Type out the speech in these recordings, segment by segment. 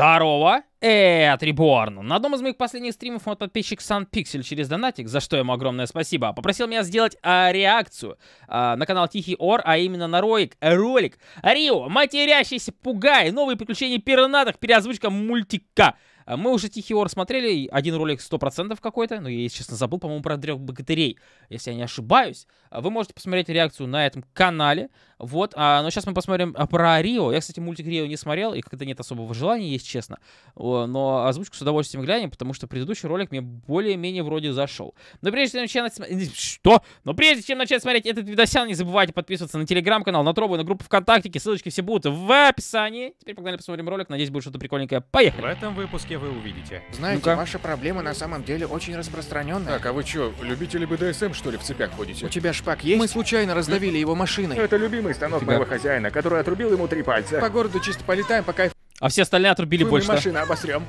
Здорово! Эд, Реборн! На одном из моих последних стримов мой подписчик Сан Пиксель через донатик, за что ему огромное спасибо, попросил меня сделать а, реакцию а, на канал Тихий Ор, а именно на ролик. Ролик. Рио, матерящийся пугай, новые приключения пернатых, переозвучка мультика. А мы уже Тихий Ор смотрели, один ролик 100% какой-то, но ну, я, если честно, забыл, по-моему, про трех богатырей, если я не ошибаюсь. А вы можете посмотреть реакцию на этом канале, вот. А, но сейчас мы посмотрим а, про Рио. Я, кстати, мультик Рио не смотрел, и как-то нет особого желания, если честно. Но озвучку с удовольствием глянем, потому что предыдущий ролик мне более-менее вроде зашел. Но прежде чем начать смотреть... Э, что? Но прежде чем начать смотреть этот видосян, не забывайте подписываться на телеграм-канал, на Тробу, на группу ВКонтактики. Ссылочки все будут в описании. Теперь погнали посмотрим ролик. Надеюсь, будет что-то прикольненькое. Поехали! В этом выпуске вы увидите. Знаете, ну ваша проблема на самом деле очень распространенная. Так, а вы что, любители БДСМ, что ли, в цепях ходите? У тебя шпак есть? Мы случайно раздавили э, его машиной. Это любимый станок моего хозяина, который отрубил ему три пальца. По городу чисто полетаем, пока... А все остальные отрубили больше, машина обосрем.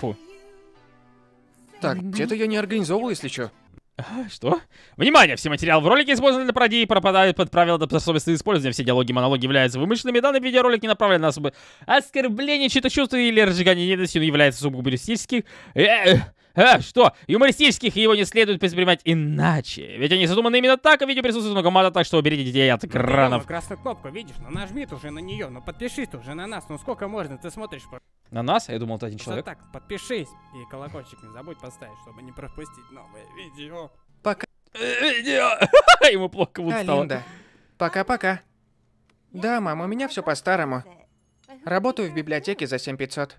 Фу. Так, где-то я не организовывал, если что. Что? Внимание! Все материалы в ролике использованы для пародии пропадают под правила добросовестного использования. Все диалоги и монологи являются вымышленными. Данный видеоролик не направлен на особое оскорбление чьи-то чувств или разжигание ненависти. Он является сугубо юмористических. Э, э, э, что? Юмористических его не следует воспринимать иначе. Ведь они задуманы именно так, и а в видео присутствует много мата, так что уберите детей от экранов. красную кнопку, видишь? Ну нажми уже на нее, ну подпишись ты уже на нас. Ну сколько можно, ты смотришь... На нас? Я думал, это один Что человек. так, подпишись и колокольчик не забудь поставить, чтобы не пропустить новые видео. Пока. Видео! Ему плохо вот стало. Пока-пока. Да, мам, у меня все по-старому. Работаю в библиотеке за 7500.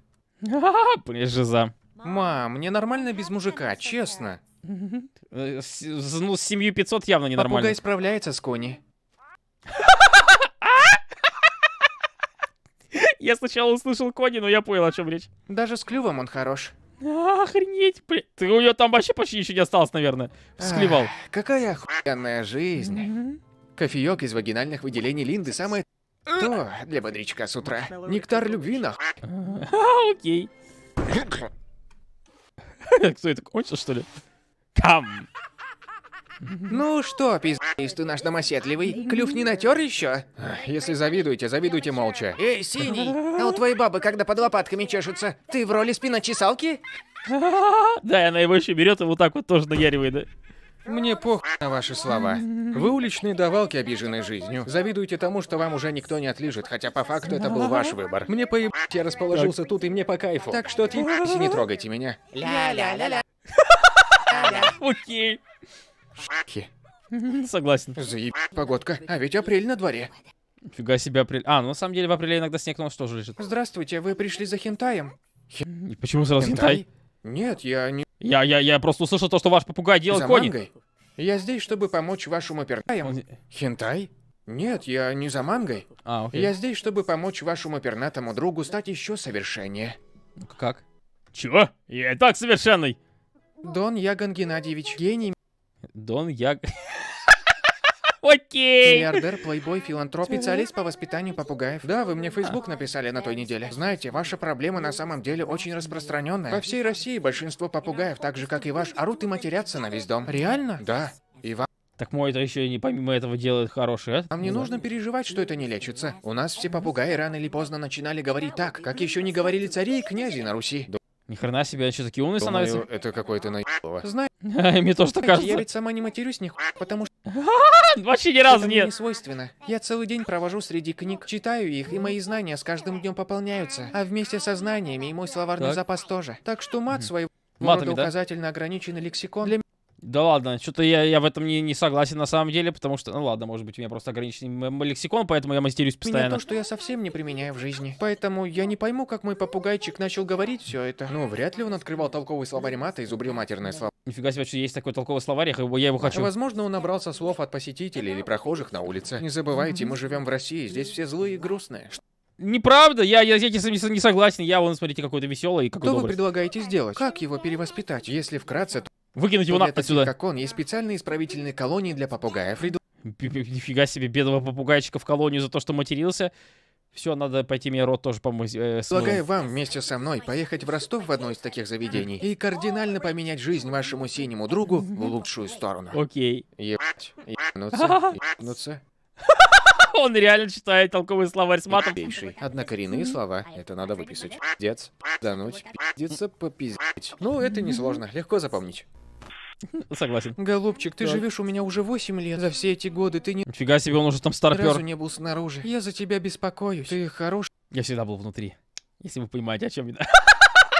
Прижиза. Мам, мне нормально без мужика, честно. Э, ну, с семью 500 явно ненормально. Попугай справляется с Кони. Я сначала услышал Кони, но я понял, о чем речь. Даже с клювом он хорош. Охренеть, блин. Ты у нее там вообще почти ничего не осталось, наверное. Склевал. Ах, какая охуенная жизнь. Mm -hmm. Кофеек из вагинальных выделений Линды самое то для бодрячка с утра. Нектар любви нахуй. А, окей. Кто это кончил, что ли? Кам. Ну что, пиздец, ты наш домоседливый. Клюв не натер еще? Если завидуете, завидуйте молча. Эй, синий! А у твоей бабы, когда под лопатками чешутся, ты в роли спиночесалки? Да, и она его еще берет и вот так вот тоже наяривает, да? Мне пох на ваши слова. Вы уличные давалки, обиженные жизнью. Завидуете тому, что вам уже никто не отлижет, хотя по факту это был ваш выбор. Мне поебать, я расположился тут, и мне по кайфу. Так что отъебитесь не трогайте меня. Ля-ля-ля-ля. Окей. Шки. Согласен. Заеб... погодка. А ведь апрель на дворе. Фига себе апрель. А, ну на самом деле в апреле иногда снег нос тоже лежит. Здравствуйте, вы пришли за хентаем? Хен... почему сразу хентай? хентай? Нет, я не... Я, я, я просто услышал то, что ваш попугай делал за коник. Мангой. Я здесь, чтобы помочь вашему пернаям. Он... Хентай? Нет, я не за мангой. А, окей. Я здесь, чтобы помочь вашему пернатому другу стать еще совершеннее. Ну как? Чего? Я и так совершенный. Дон Яган Геннадьевич, гений Дон Яг... Окей. Миллиардер, плейбой, филантроп, специалист по воспитанию попугаев. Да, вы мне Facebook написали на той неделе. Знаете, ваша проблема на самом деле очень распространенная. По всей России большинство попугаев, так же как и ваш, орут и матерятся на весь дом. Реально? Да. И вам... Так мой это еще и не помимо этого делает хороший, а? Нам не да. нужно переживать, что это не лечится. У нас все попугаи рано или поздно начинали говорить так, как еще не говорили цари и князи на Руси. Ни хрена себе, они что, такие умные становятся? это какой-то наебало. Знаю. Мне тоже так кажется. Я ведь сама не матерюсь нихуя, потому что... Вообще ни разу нет. не свойственно. Я целый день провожу среди книг, читаю их, и мои знания с каждым днем пополняются. А вместе со знаниями и мой словарный запас тоже. Так что мат своего Матами, да? указательно ограниченный лексикон для да ладно, что-то я, я в этом не, не согласен на самом деле, потому что, ну ладно, может быть, у меня просто ограниченный лексикон, поэтому я мастерюсь постоянно. Меня то, что я совсем не применяю в жизни. Поэтому я не пойму, как мой попугайчик начал говорить все это. Ну, вряд ли он открывал толковый словарь мата и зубрил матерные слова. Нифига себе, что есть такой толковый словарь, я его, хочу. Возможно, он набрался слов от посетителей или прохожих на улице. Не забывайте, мы живем в России, здесь все злые и грустные. Неправда, я, я, я не согласен, я вон, смотрите, какой-то веселый и какой Что вы предлагаете сделать? Как его перевоспитать? Если вкратце, то... Выкинуть его нахуй отсюда. Как он, есть специальные исправительные колонии для попугаев. Приду... Нифига себе, бедного попугайчика в колонию за то, что матерился. Все, надо пойти мне рот тоже помыть. Э, Предлагаю вам вместе со мной поехать в Ростов в одно из таких заведений и кардинально поменять жизнь вашему синему другу в лучшую сторону. Окей. Ебать, ебнуться, ебнуться. Он реально читает толковый словарь с матом. Однако коренные слова, это надо выписать. Дец, дануть, пиздиться, попиздить. Ну, это несложно, легко запомнить. Согласен. Голубчик, ты да. живешь у меня уже 8 лет. За все эти годы ты не... фига себе, он уже там старпер. Разу не был снаружи. Я за тебя беспокоюсь. Ты хорош... Я всегда был внутри. Если вы понимаете, о чем я...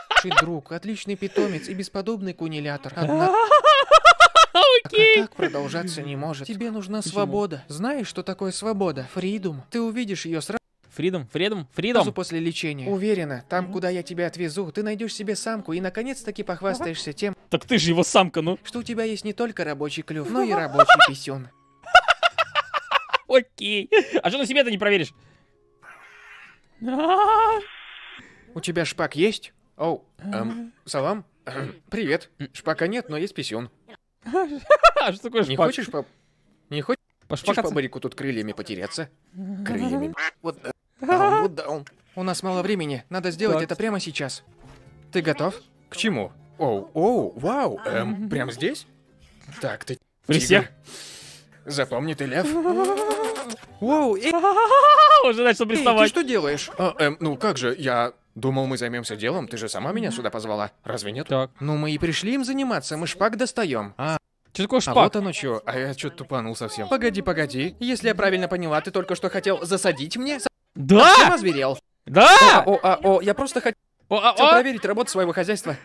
Хороший друг, отличный питомец и бесподобный кунилятор. Однако... Окей. А так продолжаться не может. Тебе нужна Почему? свобода. Знаешь, что такое свобода? Фридум. Ты увидишь ее сразу. Фридом, Фредом, Фридом. Сразу после лечения. Уверена, там, куда я тебя отвезу, ты найдешь себе самку и наконец-таки похвастаешься тем... Так ты же его самка, ну. Что у тебя есть не только рабочий клюв, но и рабочий писюн. Окей. А что на себе-то не проверишь? У тебя шпак есть? Оу, эм, салам. Привет. Шпака нет, но есть писюн. А что такое шпак? Не хочешь по... Не хочешь... Пошпакаться? по барику тут крыльями потеряться? Крыльями. Вот... Э, живут даун. У нас мало времени, надо сделать это прямо сейчас. Ты готов? К чему? Оу, оу, вау, эм, прям здесь? Так, ты... Присек. Запомни, ты лев. Воу, и. Уже начал приставать. Эй, ты что делаешь? А, эм, ну как же, я думал, мы займемся делом. Ты же сама меня сюда позвала. Разве нет? Так. Ну мы и пришли им заниматься, мы шпаг достаем. А, что такое шпак? А вот оно что, а я что-то тупанул совсем. Погоди, погоди. Если я правильно поняла, ты только что хотел засадить мне? Да! Совсем а озверел. Да! О, о, о, я просто хотел а, проверить работу своего хозяйства.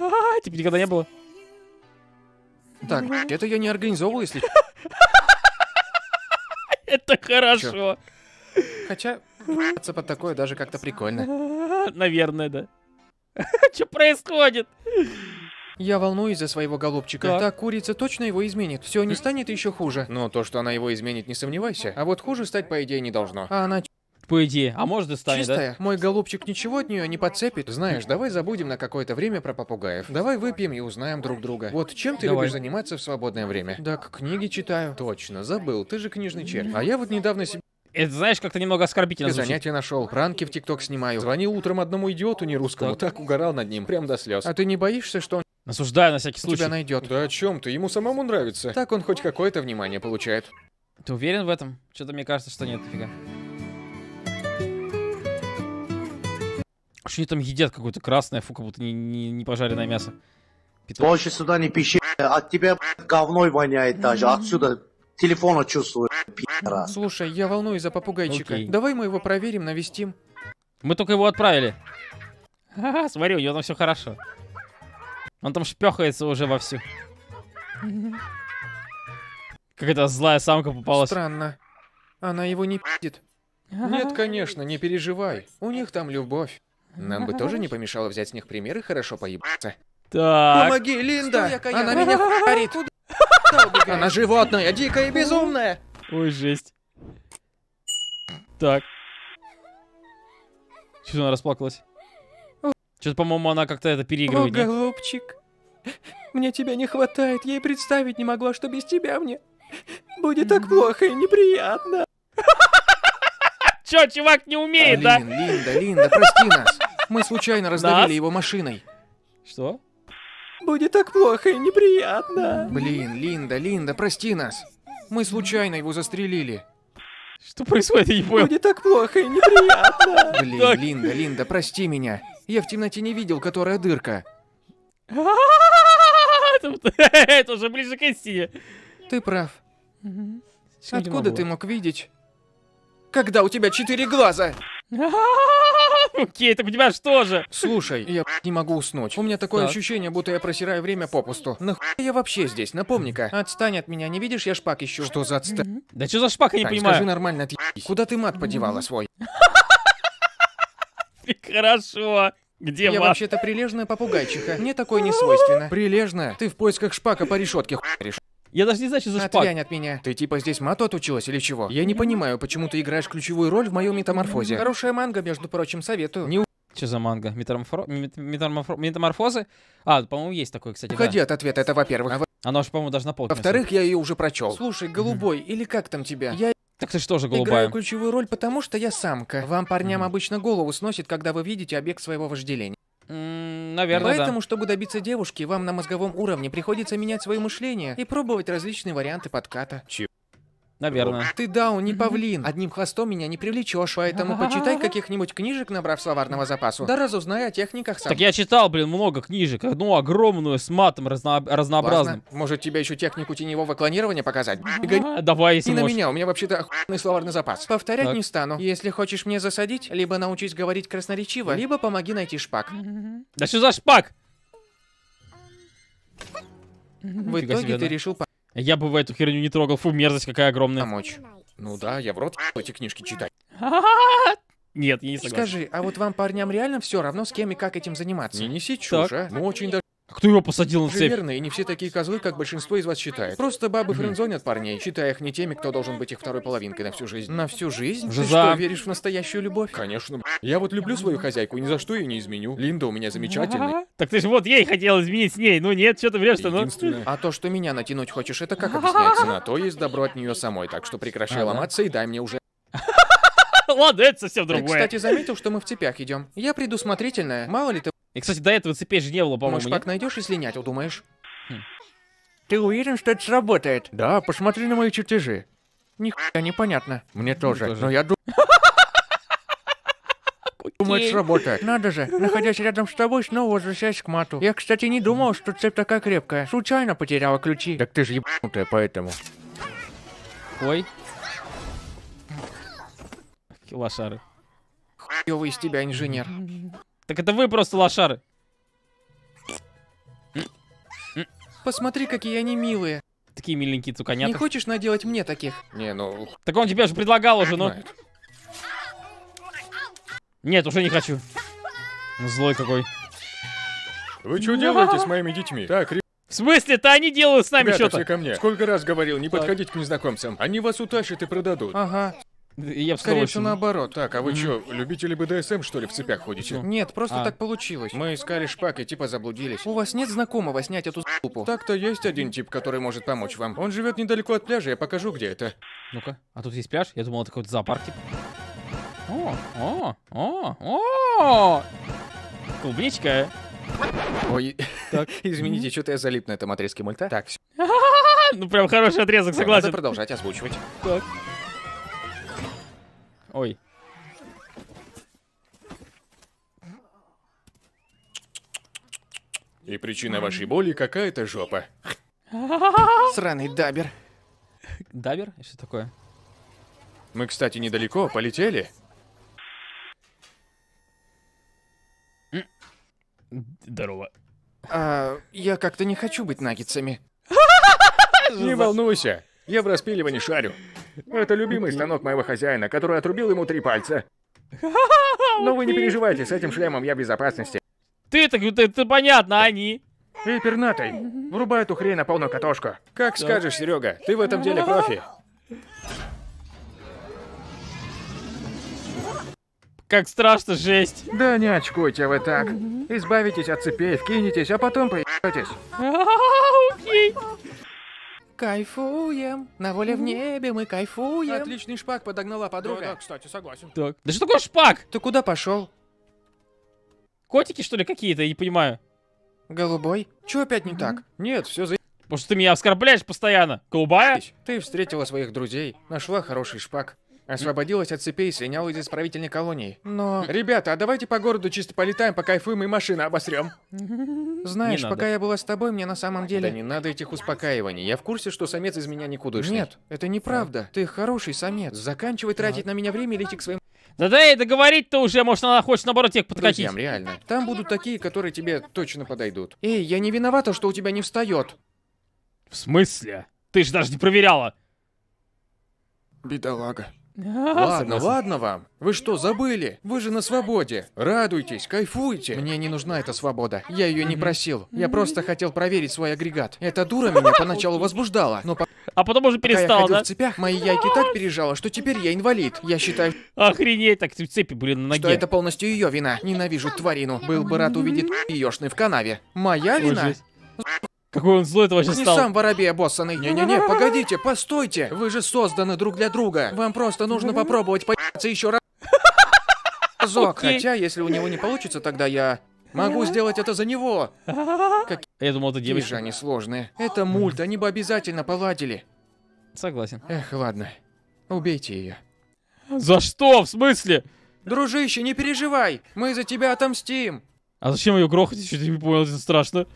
А, типа никогда не было. Так, это я не организовывал, если... Это хорошо. Хотя, под такое даже как-то прикольно. Наверное, да. Что происходит? Я волнуюсь за своего голубчика. Так. курица точно его изменит. Все не э? станет еще хуже. Но то, что она его изменит, не сомневайся. А вот хуже стать, по идее, не должно. А она по идее. А может и станет, Чистая. да? Мой голубчик ничего от нее не подцепит. Знаешь, давай забудем на какое-то время про попугаев. Давай выпьем и узнаем друг друга. Вот чем ты давай. любишь заниматься в свободное время? Так, книги читаю. Точно, забыл. Ты же книжный червь. А я вот недавно себе... Это, знаешь, как-то немного оскорбительно звучит. Занятие нашел. Пранки в ТикТок снимаю. Звонил утром одному идиоту нерусскому. Так. так угорал над ним. Прям до слез. А ты не боишься, что он Осуждаю на всякий случай. Тебя найдет. Да о чем ты? Ему самому нравится. Так он хоть какое-то внимание получает. Ты уверен в этом? Что-то мне кажется, что нет, нифига. Что они там едят какое-то красное, фу, как будто не, не, не пожаренное мясо. Питон. Больше сюда не пищи. От тебя говной воняет даже. Отсюда телефона чувствую, пи***ра. Слушай, я волнуюсь за попугайчика. Окей. Давай мы его проверим, навестим. Мы только его отправили. Ха-ха, смотри, у него там все хорошо. Он там шпехается уже вовсю. Какая-то злая самка попалась. Странно. Она его не пи***ит. Нет, конечно, не переживай. У них там любовь. Нам бы тоже не помешало взять с них пример и хорошо поебаться. Так. Помоги, Линда! Она меня хуярит! Она животное, а дикая и безумная! Ой, жесть. Так. Чё она расплакалась? Что-то, по-моему, она как-то это переигрывает. О, голубчик. Мне тебя не хватает. Я и представить не могла, что без тебя мне будет так плохо и неприятно. Чё, чувак не умеет, да? Линда, Линда, прости нас. Мы случайно раздавили его машиной. Что? Будет так плохо и неприятно. Блин, Линда, Линда, прости нас. Мы случайно его застрелили. Что происходит, я не понял. Будет так плохо и неприятно. Блин, так. Линда, Линда, прости меня. Я в темноте не видел, которая дырка. Это уже ближе к истине. Ты прав. Откуда ты мог видеть, когда у тебя четыре глаза? Окей, ты понимаешь, что же? Слушай, я не могу уснуть. У меня такое так. ощущение, будто я просираю время попусту. Нахуй я вообще здесь? Напомни-ка. Отстань от меня, не видишь, я шпак ищу. Что за отстань? Да что за шпак, я не Тань, понимаю. скажи нормально, отъебись. Куда ты мат подевала свой? Хорошо. Где Я вообще-то прилежная попугайчиха. Мне такое не свойственно. Прилежная? Ты в поисках шпака по решетке хуй я даже не знаю, что за шпаг. Отвянь от меня. Ты типа здесь мату отучилась или чего? Я не понимаю, почему ты играешь ключевую роль в моем метаморфозе. Хорошая манга, между прочим, советую. Не что за манга? Метаморфо... Метаморфо... Метаморфозы? А, по-моему, есть такой, кстати. Уходи да. от ответа, это во-первых. А во... Она же, по-моему, даже на полке. Во-вторых, я ее уже прочел. Слушай, голубой, или как там тебя? Я так ты что же голубая? Играю ключевую роль, потому что я самка. Вам, парням, mm. обычно голову сносит, когда вы видите объект своего вожделения. Наверное, Поэтому, да. чтобы добиться девушки, вам на мозговом уровне приходится менять свое мышление и пробовать различные варианты подката. Чего? Наверное. Ты даун, не павлин. Одним хвостом меня не привлечешь, поэтому почитай каких-нибудь книжек, набрав словарного запасу. Да разузнай о техниках сам. Так я читал, блин, много книжек. Одну огромную с матом разно... разнообразным. Ладно. Может, тебе еще технику теневого клонирования показать? Гон... Давай, если И можешь. на меня, у меня вообще-то охуенный словарный запас. Повторять так. не стану. Если хочешь мне засадить, либо научись говорить красноречиво, либо помоги найти шпак. Да что за шпак? В итоге ты решил я бы в эту херню не трогал. Фу, мерзость какая огромная. Помочь. Ну да, я в рот эти книжки читать. Нет, я не согласен. Скажи, а вот вам, парням, реально все равно, с кем и как этим заниматься? Не неси чушь, а? мы очень даже а кто его посадил на цепь? верно, и не все такие козлы, как большинство из вас считает. Просто бабы френдзонят парней, считая их не теми, кто должен быть их второй половинкой на всю жизнь. На всю жизнь? Жиза. Ты что, веришь в настоящую любовь? Конечно. Я вот люблю свою хозяйку, ни за что ее не изменю. Линда у меня замечательная. Так ты же вот ей хотел изменить с ней, ну нет, что ты врешь, что ну... А то, что меня натянуть хочешь, это как объясняется? На то есть добро от нее самой, так что прекращай ага. ломаться и дай мне уже... Ладно, это совсем другое. Ты, кстати, заметил, что мы в цепях идем. Я предусмотрительная. Мало ли ты и, кстати, до этого цепей же не было, по-моему. Может, как найдешь и слинять, удумаешь? Хм. Ты уверен, что это сработает? Да, посмотри на мои чертежи. Нихуя непонятно. Мне тоже, тоже. но я думаю... Думаю, это сработает. Надо же, находясь рядом с тобой, снова возвращаюсь к мату. Я, кстати, не думал, что цепь такая крепкая. Случайно потеряла ключи. Так ты же ебанутая, поэтому. Ой. Лошары. Хуёвый из тебя инженер. Так это вы просто лошары. Посмотри, какие они милые. Такие миленькие цуканята. Не хочешь наделать мне таких? Не, ну... Так он тебе же предлагал уже, но... Ну. Нет, уже не хочу. Ну, злой какой. Вы что делаете с моими детьми? Так, В смысле-то они делают с нами что-то? ко мне. Сколько раз говорил, не так. подходить к незнакомцам. Они вас утащат и продадут. Ага. Я встал Скорее всего, наоборот. Так, а вы что, любители БДСМ, что ли, в цепях ходите? Нет, просто А. так получилось. Мы искали шпак и типа заблудились. У вас нет знакомого снять эту ступу? Так-то есть один тип, который может помочь вам. Он живет недалеко от пляжа, я покажу, где это. Ну-ка, а тут есть пляж? Я думал, это какой-то зоопарк. типа. О, о, о, о! Клубничка. Ой, Так. извините, что-то я залип на этом отрезке мульта. Так, все. Ну, прям хороший отрезок, согласен. Надо продолжать озвучивать. Так. Ой. И причина вашей боли какая-то жопа. Сраный дабер. Дабер? Что такое? Мы, кстати, недалеко, полетели. Здорово. А, я как-то не хочу быть наггетсами. Не волнуйся, я в распиливании шарю. Это любимый станок моего хозяина, который отрубил ему три пальца. Но вы не переживайте, с этим шлемом я в безопасности. Ты так, ты, ты понятно, они. Эй, пернатый, врубай эту хрень на полную катушку. Как скажешь, Серега, ты в этом деле профи. Как страшно, жесть. Да не очкуйте вы так. Избавитесь от цепей, вкинетесь, а потом поебетесь. Окей. Кайфуем, на воле в небе мы кайфуем. Отличный шпак подогнала подруга. Да, да, кстати, согласен. Так. Да что такое шпак? Ты куда пошел? Котики, что ли, какие-то, я не понимаю. Голубой? Чё опять не так? Нет, все за... Потому что ты меня оскорбляешь постоянно. Голубая? Ты встретила своих друзей, нашла хороший шпак. Освободилась от цепей, слиняла из исправительной колонии. Но... Ребята, а давайте по городу чисто полетаем, покайфуем и машины обосрем. Знаешь, пока я была с тобой, мне на самом деле... Да не надо этих успокаиваний. Я в курсе, что самец из меня никудышный. Нет, это неправда. Ты хороший самец. Заканчивай тратить на меня время или идти к своим... Да да и договорить-то уже, может, она хочет наоборот тех подкатить. Друзьям, реально. Там будут такие, которые тебе точно подойдут. Эй, я не виновата, что у тебя не встает. В смысле? Ты же даже не проверяла. Бедолага. Ладно, ладно вам. Вы что, забыли? Вы же на свободе. Радуйтесь, кайфуйте. Мне не нужна эта свобода. Я ее не просил. Я просто хотел проверить свой агрегат. Эта дура меня поначалу возбуждала, но по- А потом уже пока перестал, да? в цепях, мои яйки так пережала, что теперь я инвалид. Я считаю, Охренеть, так цепи блин, на ноге. что это полностью ее вина. Ненавижу тварину. Был бы рад увидеть еёшный в канаве. Моя Ой, вина? жесть. Какой он злой, это вообще не стал. сам воробей обоссанный. Не-не-не, погодите, постойте. Вы же созданы друг для друга. Вам просто нужно попробовать поебаться еще раз. Зок. Хотя, если у него не получится, тогда я... Могу сделать это за него. Как... Я думал, это девочка. они сложные. Это мульт, они бы обязательно поладили. Согласен. Эх, ладно. Убейте ее. За что? В смысле? Дружище, не переживай. Мы за тебя отомстим. А зачем ее грохать? Я чуть не понял, это страшно.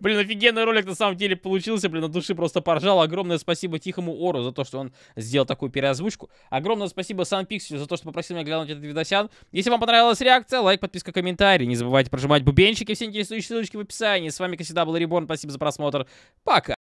Блин, офигенный ролик на самом деле получился, блин, на души просто поржал. Огромное спасибо Тихому Ору за то, что он сделал такую переозвучку. Огромное спасибо Санпикселю за то, что попросил меня глянуть этот видосян. Если вам понравилась реакция, лайк, подписка, комментарий. Не забывайте прожимать бубенчики, все интересующие ссылочки в описании. С вами, как всегда, был Реборн. Спасибо за просмотр. Пока!